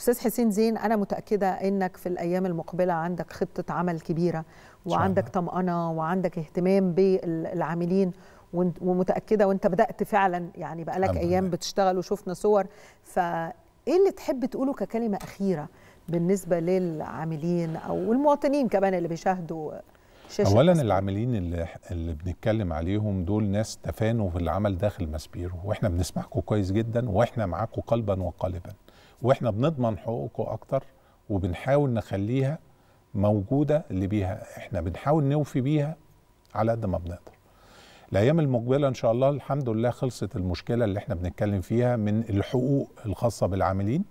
استاذ حسين زين انا متاكده انك في الايام المقبله عندك خطه عمل كبيره وعندك طمأنه وعندك اهتمام بالعاملين ومتاكده وانت بدات فعلا يعني بقالك ايام بتشتغل وشفنا صور ايه اللي تحب تقوله ككلمه اخيره بالنسبه للعاملين او المواطنين كمان اللي بيشاهدوا شاشه اولا مسبير. العاملين اللي, اللي بنتكلم عليهم دول ناس تفانوا في العمل داخل ماسبيرو واحنا بنسمعكم كويس جدا واحنا معاكم قلبا وقالبا واحنا بنضمن حقوقه اكتر وبنحاول نخليها موجوده اللي بيها احنا بنحاول نوفي بيها على قد ما بنقدر الايام المقبله ان شاء الله الحمد لله خلصت المشكله اللي احنا بنتكلم فيها من الحقوق الخاصه بالعاملين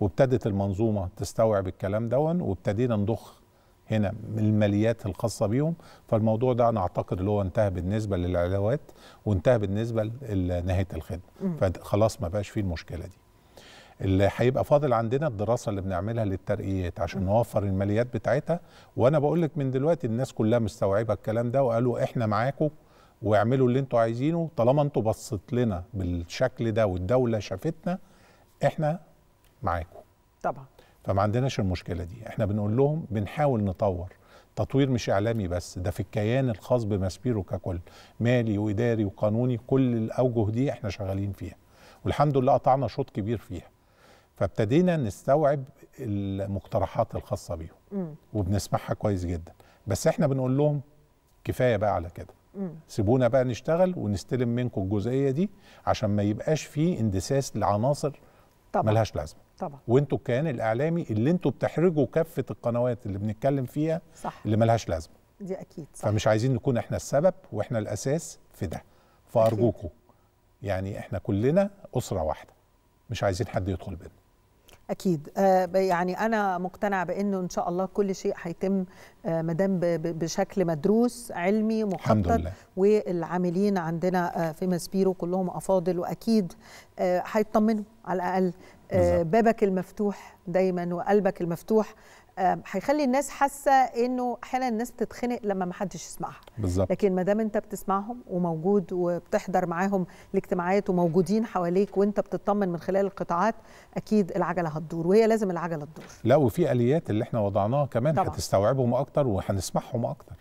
وابتدت المنظومه تستوعب الكلام دون وابتدينا نضخ هنا الماليات الخاصه بيهم فالموضوع ده انا اعتقد اللي هو انتهى بالنسبه للعلاوات وانتهى بالنسبه لنهايه الخدمه فخلاص ما بقاش فيه المشكله دي اللي هيبقى فاضل عندنا الدراسه اللي بنعملها للترقيات عشان نوفر الماليات بتاعتها وانا بقول لك من دلوقتي الناس كلها مستوعبه الكلام ده وقالوا احنا معاكم واعملوا اللي انتوا عايزينه طالما انتوا بصيت لنا بالشكل ده والدوله شافتنا احنا معاكم طبعا فما عندناش المشكله دي احنا بنقول لهم بنحاول نطور تطوير مش اعلامي بس ده في الكيان الخاص بمسبيرو ككل مالي واداري وقانوني كل الاوجه دي احنا شغالين فيها والحمد لله قطعنا شوط كبير فيها فابتدينا نستوعب المقترحات الخاصه بيهم وبنسمعها كويس جدا بس احنا بنقول لهم كفايه بقى على كده سيبونا بقى نشتغل ونستلم منكم الجزئيه دي عشان ما يبقاش فيه اندساس لعناصر طبعا ملهاش لازمه طبعا وانتوا الكيان الاعلامي اللي انتوا بتحرجوا كافه القنوات اللي بنتكلم فيها صح. اللي ملهاش لازمه دي اكيد صح. فمش عايزين نكون احنا السبب واحنا الاساس في ده فارجوكم يعني احنا كلنا اسره واحده مش عايزين حد يدخل بينا اكيد آه، يعني انا مقتنعه بانه ان شاء الله كل شيء هيتم آه، مدام بشكل مدروس علمي مخطط والعاملين عندنا آه، في مسبيرو كلهم افاضل واكيد هيطمنوا على الاقل آه، بابك المفتوح دايما وقلبك المفتوح آه، هيخلي الناس حاسه انه احيانا الناس بتتخنق لما ما حدش يسمعها بالزبط. لكن ما دام انت بتسمعهم وموجود وبتحضر معاهم الاجتماعات وموجودين حواليك وانت بتطمن من خلال القطاعات اكيد العجله هتدور وهي لازم العجله تدور لا وفي اليات اللي احنا وضعناها كمان طبعا. هتستوعبهم اكتر وهنسمعهم اكتر